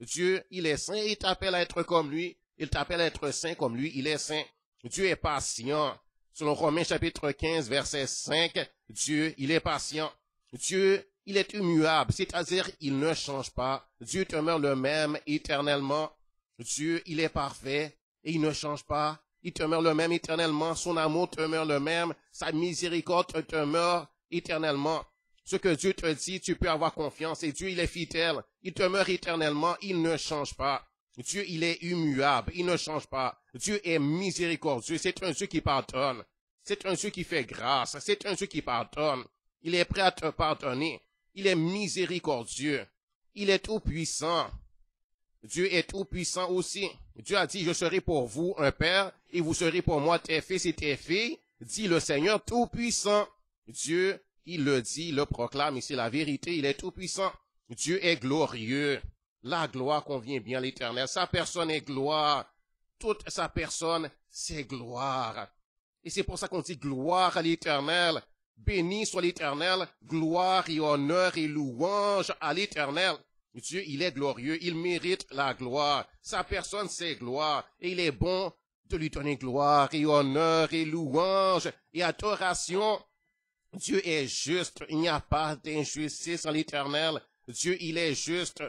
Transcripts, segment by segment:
Dieu, il est saint, il t'appelle à être comme lui, il t'appelle à être saint comme lui, il est saint. Dieu est patient. Selon Romains chapitre 15, verset 5, Dieu, il est patient. Dieu, il est immuable, c'est-à-dire il ne change pas. Dieu demeure le même éternellement. Dieu, il est parfait et il ne change pas. Il demeure le même éternellement. Son amour demeure le même. Sa miséricorde demeure éternellement. Ce que Dieu te dit, tu peux avoir confiance. Et Dieu, il est fidèle. Il demeure éternellement. Il ne change pas. Dieu, il est immuable. Il ne change pas. Dieu est miséricordieux. C'est un Dieu qui pardonne. C'est un Dieu qui fait grâce. C'est un Dieu qui pardonne. Il est prêt à te pardonner. Il est miséricordieux. Il est tout puissant. Dieu est tout puissant aussi. Dieu a dit, je serai pour vous un père et vous serez pour moi tes fils et tes filles, dit le Seigneur tout puissant. Dieu il le dit, il le proclame, et c'est la vérité, il est tout puissant. Dieu est glorieux. La gloire convient bien à l'éternel. Sa personne est gloire. Toute sa personne, c'est gloire. Et c'est pour ça qu'on dit gloire à l'éternel. Béni soit l'éternel. Gloire et honneur et louange à l'éternel. Dieu, il est glorieux. Il mérite la gloire. Sa personne, c'est gloire. Et il est bon de lui donner gloire et honneur et louange et adoration Dieu est juste, il n'y a pas d'injustice en l'éternel. Dieu, il est juste.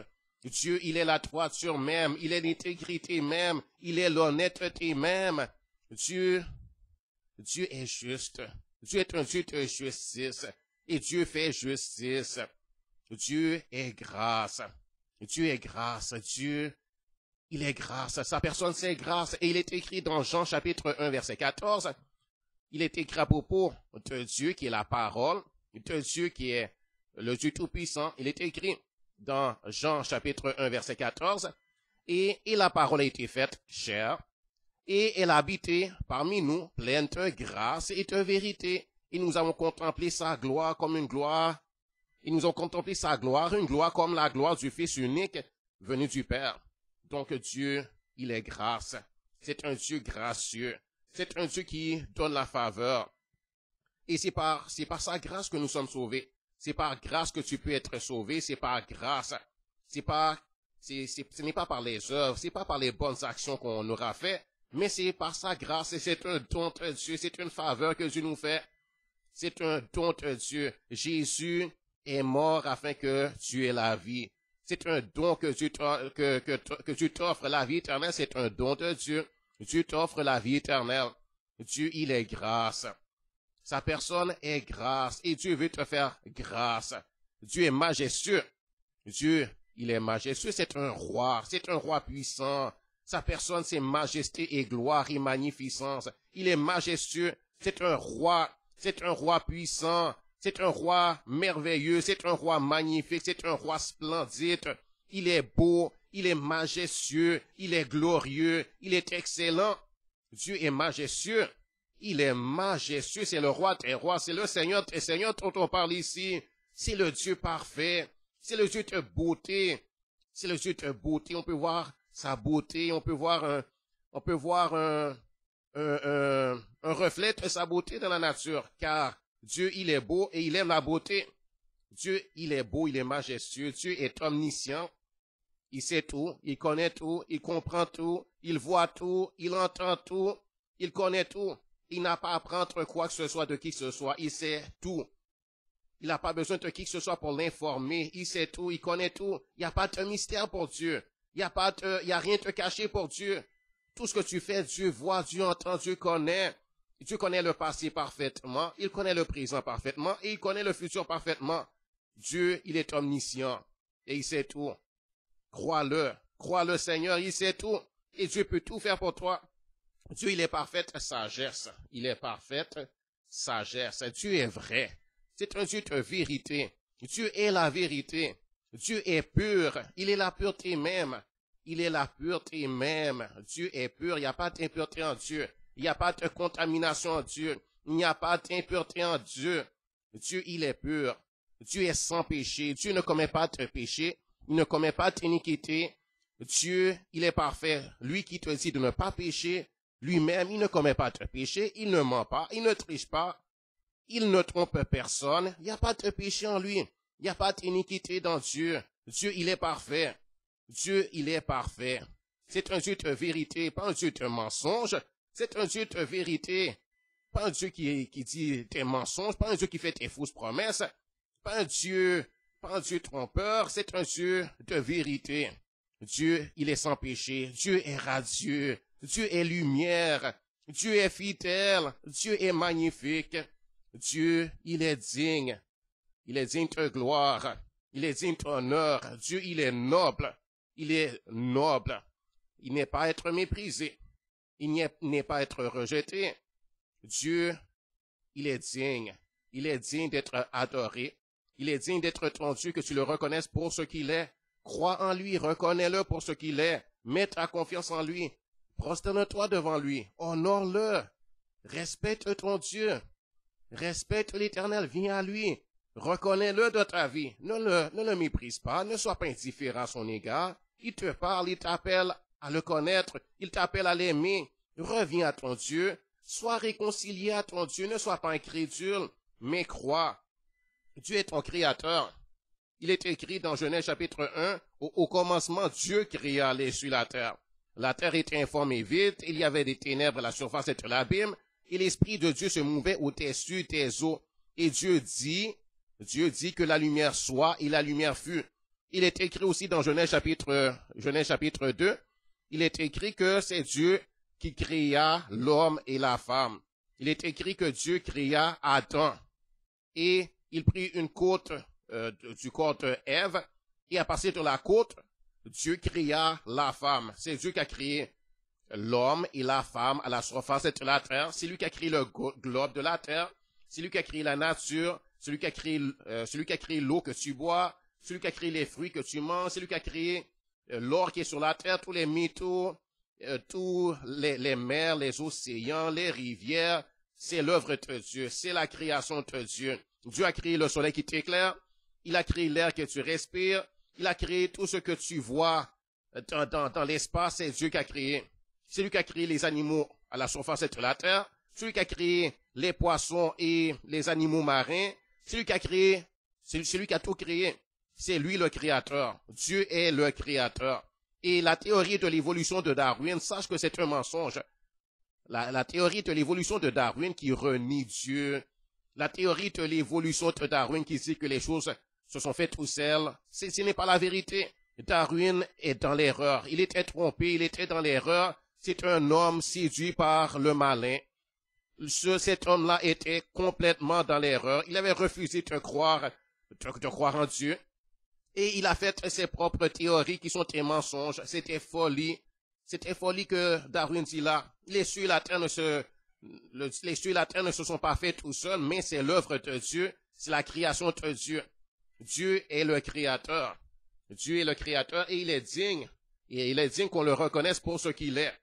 Dieu, il est la toiture même, il est l'intégrité même, il est l'honnêteté même. Dieu, Dieu est juste. Dieu est un Dieu de justice. Et Dieu fait justice. Dieu est grâce. Dieu est grâce. Dieu, il est grâce. Sa personne, c'est grâce. Et il est écrit dans Jean chapitre 1, verset 14 il est écrit à propos de Dieu qui est la parole, de Dieu qui est le Dieu Tout-Puissant. Il est écrit dans Jean chapitre 1 verset 14, et, et la parole a été faite chère, et elle a habité parmi nous, pleine de grâce et de vérité. Et nous avons contemplé sa gloire comme une gloire. Et nous avons contemplé sa gloire, une gloire comme la gloire du Fils unique venu du Père. Donc Dieu, il est grâce. C'est un Dieu gracieux. C'est un Dieu qui donne la faveur. Et c'est par, c'est par sa grâce que nous sommes sauvés. C'est par grâce que tu peux être sauvé. C'est par grâce. C'est ce n'est pas par les œuvres. C'est pas par les bonnes actions qu'on aura fait. Mais c'est par sa grâce et c'est un don de Dieu. C'est une faveur que Dieu nous fait. C'est un don de Dieu. Jésus est mort afin que tu aies la vie. C'est un don que tu, que, que tu t'offres. La vie éternelle, c'est un don de Dieu. Dieu t'offre la vie éternelle. Dieu, il est grâce. Sa personne est grâce et Dieu veut te faire grâce. Dieu est majestueux. Dieu, il est majestueux, c'est un roi, c'est un roi puissant. Sa personne, c'est majesté et gloire et magnificence. Il est majestueux, c'est un roi, c'est un roi puissant, c'est un roi merveilleux, c'est un roi magnifique, c'est un roi splendide. Il est beau, il est majestueux, il est glorieux, il est excellent. Dieu est majestueux. Il est majestueux, c'est le roi le rois, c'est le Seigneur dont on parle ici. C'est le Dieu parfait, c'est le Dieu de beauté, c'est le Dieu de beauté. On peut voir sa beauté, on peut voir un, on peut voir un, un reflet de sa beauté dans la nature, car Dieu, il est beau et il aime la beauté. Dieu, il est beau, il est majestueux, Dieu est omniscient, il sait tout, il connaît tout, il comprend tout, il voit tout, il entend tout, il connaît tout. Il n'a pas à prendre quoi que ce soit de qui que ce soit, il sait tout. Il n'a pas besoin de qui que ce soit pour l'informer, il sait tout, il connaît tout. Il n'y a pas de mystère pour Dieu. Il n'y a, pas a rien de caché pour Dieu. Tout ce que tu fais, Dieu voit, Dieu entend, Dieu connaît. Dieu connaît le passé parfaitement, il connaît le présent parfaitement et il connaît le futur parfaitement. Dieu, il est omniscient et il sait tout. Crois-le. Crois le Seigneur, il sait tout. Et Dieu peut tout faire pour toi. Dieu, il est parfaite sagesse. Il est parfaite sagesse. Dieu est vrai. C'est un Dieu de vérité. Dieu est la vérité. Dieu est pur. Il est la pureté même. Il est la pureté même. Dieu est pur. Il n'y a pas d'impureté en Dieu. Il n'y a pas de contamination en Dieu. Il n'y a pas d'impureté en Dieu. Dieu, il est pur. Dieu est sans péché. Dieu ne commet pas de péché il ne commet pas d'iniquité. Dieu, il est parfait. Lui qui te dit de ne pas pécher, lui-même, il ne commet pas de péché, il ne ment pas, il ne triche pas, il ne trompe personne. Il n'y a pas de péché en lui. Il n'y a pas d'iniquité dans Dieu. Dieu, il est parfait. Dieu, il est parfait. C'est un Dieu de vérité, pas un Dieu de mensonge. C'est un Dieu de vérité. Pas un Dieu qui, qui dit des mensonges, pas un Dieu qui fait des fausses promesses. Pas un Dieu Dieu trompeur, c'est un Dieu de vérité. Dieu, il est sans péché. Dieu est radieux. Dieu est lumière. Dieu est fidèle. Dieu est magnifique. Dieu, il est digne. Il est digne de gloire. Il est digne d'honneur. Dieu, il est noble. Il est noble. Il n'est pas à être méprisé. Il n'est pas à être rejeté. Dieu, il est digne. Il est digne d'être adoré. Il est digne d'être ton Dieu, que tu le reconnaisses pour ce qu'il est. Crois en lui, reconnais-le pour ce qu'il est. Mets ta confiance en lui. Prosterne-toi devant lui. Honore-le. Respecte ton Dieu. Respecte l'Éternel. Viens à lui. Reconnais-le de ta vie. Ne le, ne le méprise pas. Ne sois pas indifférent à son égard. Il te parle, il t'appelle à le connaître, il t'appelle à l'aimer. Reviens à ton Dieu. Sois réconcilié à ton Dieu. Ne sois pas incrédule, mais crois. Dieu est ton créateur. Il est écrit dans Genèse chapitre 1, au, commencement, Dieu créa les sur la terre. La terre était informée et vide, il y avait des ténèbres la surface était l'abîme, et l'Esprit de Dieu se mouvait au-dessus des eaux. Et Dieu dit, Dieu dit que la lumière soit, et la lumière fut. Il est écrit aussi dans Genèse chapitre, Genèse chapitre 2, il est écrit que c'est Dieu qui créa l'homme et la femme. Il est écrit que Dieu créa Adam et il prit une côte euh, du côte Ève, et à partir de la côte, Dieu cria la femme. C'est Dieu qui a créé l'homme et la femme à la surface de la terre. C'est lui qui a créé le globe de la terre. C'est lui qui a créé la nature. C'est lui qui a créé, euh, celui qui a créé l'eau que tu bois. C'est lui qui a créé les fruits que tu manges. C'est lui qui a créé euh, l'or qui est sur la terre, tous les mythos, tous les, les mers, les océans, les rivières. C'est l'œuvre de Dieu. C'est la création de Dieu. Dieu a créé le soleil qui t'éclaire, il a créé l'air que tu respires, il a créé tout ce que tu vois dans, l'espace, c'est Dieu qui a créé. C'est lui qui a créé les animaux à la surface de la terre, c'est lui qui a créé les poissons et les animaux marins, c'est lui qui a créé, c'est lui qui a tout créé. C'est lui le créateur. Dieu est le créateur. Et la théorie de l'évolution de Darwin, sache que c'est un mensonge. la, théorie de l'évolution de Darwin qui renie Dieu, la théorie de l'évolution de Darwin qui dit que les choses se sont faites tout seules, ce n'est pas la vérité. Darwin est dans l'erreur. Il était trompé, il était dans l'erreur. C'est un homme séduit par le malin. Ce, cet homme-là était complètement dans l'erreur. Il avait refusé de croire, de, croire en Dieu. Et il a fait ses propres théories qui sont des mensonges. C'était folie. C'était folie que Darwin dit là. Les est la terre de se, les cieux et la terre ne se sont pas faits tout seuls, mais c'est l'œuvre de Dieu, c'est la création de Dieu. Dieu est le créateur. Dieu est le créateur et il est digne. Et il est digne qu'on le reconnaisse pour ce qu'il est.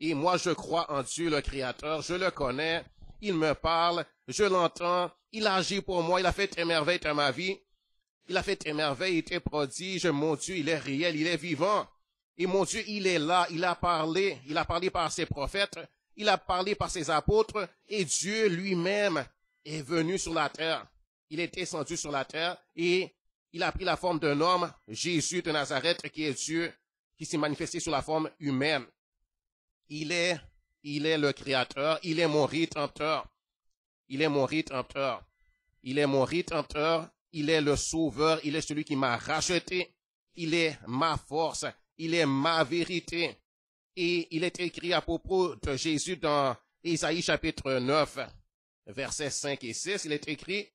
Et moi, je crois en Dieu le créateur, je le connais, il me parle, je l'entends, il agit pour moi, il a fait tes merveilles dans ma vie. Il a fait tes merveilles, tes prodiges, mon Dieu, il est réel, il est vivant. Et mon Dieu, il est là, il a parlé, il a parlé par ses prophètes, il a parlé par ses apôtres et Dieu lui-même est venu sur la terre. Il est descendu sur la terre et il a pris la forme d'un homme, Jésus de Nazareth, qui est Dieu, qui s'est manifesté sous la forme humaine. Il est, il est le créateur, il est mon rédempteur. Il est mon rédempteur. Il est mon rédempteur, il est le sauveur, il est celui qui m'a racheté. Il est ma force, il est ma vérité. Et il est écrit à propos de Jésus dans Isaïe chapitre 9, versets 5 et 6, il est écrit,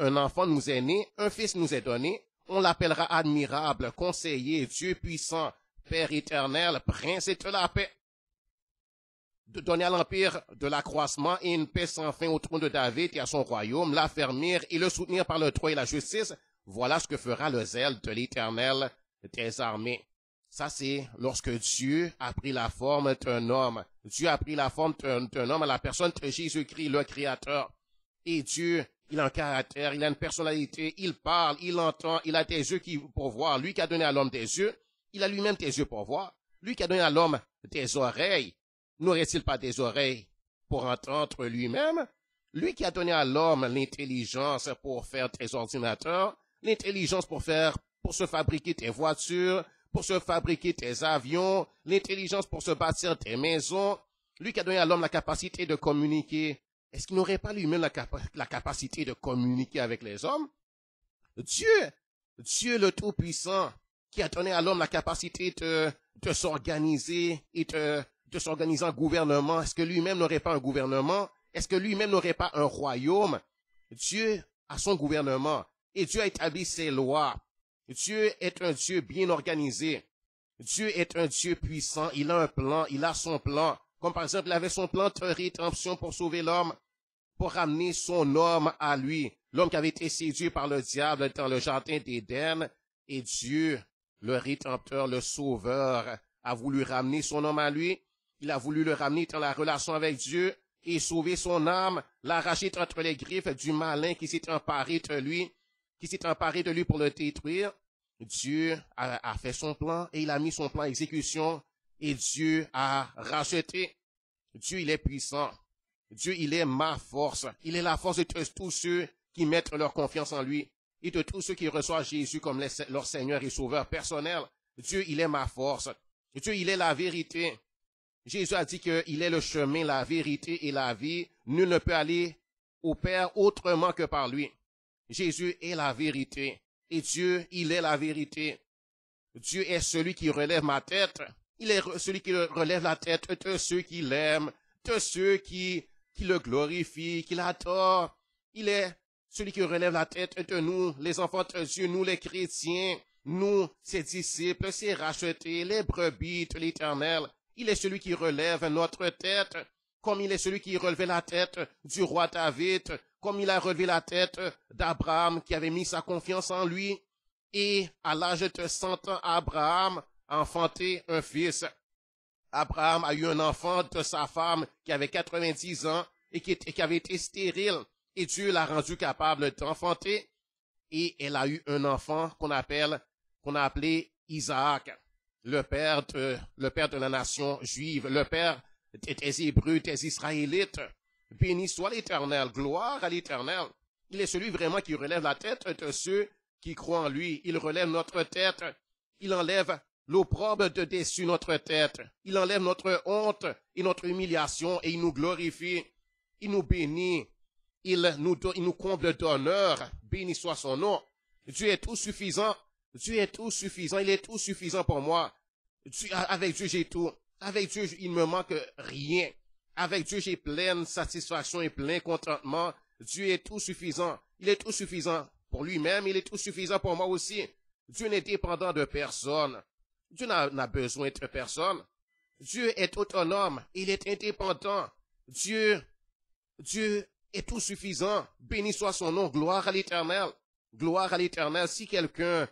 un enfant nous est né, un fils nous est donné, on l'appellera admirable, conseiller, Dieu puissant, Père éternel, prince et de la paix. De donner à l'empire de l'accroissement et une paix sans fin au trône de David et à son royaume, l'affermir et le soutenir par le droit et la justice, voilà ce que fera le zèle de l'éternel des armées. Ça, c'est lorsque Dieu a pris la forme d'un homme. Dieu a pris la forme d'un homme à la personne de Jésus-Christ, le Créateur. Et Dieu, il a un caractère, il a une personnalité, il parle, il entend, il a des yeux pour voir. Lui qui a donné à l'homme des yeux, il a lui-même des yeux pour voir. Lui qui a donné à l'homme des oreilles, n'aurait-il pas des oreilles pour entendre lui-même? Lui qui a donné à l'homme l'intelligence pour faire des ordinateurs, l'intelligence pour faire, pour se fabriquer des voitures, pour se fabriquer tes avions, l'intelligence pour se bâtir tes maisons, lui qui a donné à l'homme la capacité de communiquer, est-ce qu'il n'aurait pas lui-même la, capacité de communiquer avec les hommes? Dieu, Dieu le Tout-Puissant, qui a donné à l'homme la capacité de, s'organiser et de s'organiser en gouvernement, est-ce que lui-même n'aurait pas un gouvernement? Est-ce que lui-même n'aurait pas un royaume? Dieu a son gouvernement et Dieu a établi ses lois. Dieu est un Dieu bien organisé. Dieu est un Dieu puissant. Il a un plan. Il a son plan. Comme par exemple, il avait son plan de rédemption pour sauver l'homme, pour ramener son homme à lui. L'homme qui avait été séduit par le diable dans le jardin d'Éden. Et Dieu, le rédempteur, le sauveur, a voulu ramener son homme à lui. Il a voulu le ramener dans la relation avec Dieu et sauver son âme, l'arracher entre les griffes du malin qui s'est emparé de lui qui s'est emparé de lui pour le détruire, Dieu a, fait son plan et il a mis son plan à exécution et Dieu a racheté. Dieu, il est puissant. Dieu, il est ma force. Il est la force de tous ceux qui mettent leur confiance en lui et de tous ceux qui reçoivent Jésus comme leur Seigneur et Sauveur personnel. Dieu, il est ma force. Dieu, il est la vérité. Jésus a dit qu'il est le chemin, la vérité et la vie. Nul ne peut aller au Père autrement que par lui. Jésus est la vérité. Et Dieu, il est la vérité. Dieu est celui qui relève ma tête. Il est celui qui relève la tête de ceux qui l'aiment, de ceux qui, qui le glorifient, qui l'adorent. Il est celui qui relève la tête de nous, les enfants de Dieu, nous les chrétiens, nous, ses disciples, ses rachetés, les brebis de l'éternel. Il est celui qui relève notre tête, comme il est celui qui relevait la tête du roi David, comme il a relevé la tête d'Abraham qui avait mis sa confiance en lui, et à l'âge de 100 ans, Abraham a enfanté un fils. Abraham a eu un enfant de sa femme qui avait 90 ans et qui, avait été stérile, et Dieu l'a rendu capable d'enfanter, et elle a eu un enfant qu'on appelle, qu'on a appelé Isaac, le père de, le père de la nation juive, le père des Hébreux, des Israélites, Béni soit l'Éternel, gloire à l'Éternel. Il est celui vraiment qui relève la tête de ceux qui croient en lui. Il relève notre tête. Il enlève l'opprobre de dessus notre tête. Il enlève notre honte et notre humiliation et il nous glorifie. Il nous bénit. Il nous, il nous comble d'honneur. Béni soit son nom. Dieu est tout suffisant. Dieu est tout suffisant. Il est tout suffisant pour moi. avec Dieu, j'ai tout. Avec Dieu, il ne me manque rien. Avec Dieu, j'ai pleine satisfaction et plein contentement. Dieu est tout suffisant. Il est tout suffisant pour lui-même. Il est tout suffisant pour moi aussi. Dieu n'est dépendant de personne. Dieu n'a besoin de personne. Dieu est autonome. Il est indépendant. Dieu, Dieu est tout suffisant. Béni soit son nom. Gloire à l'éternel. Gloire à l'éternel. Si quelqu'un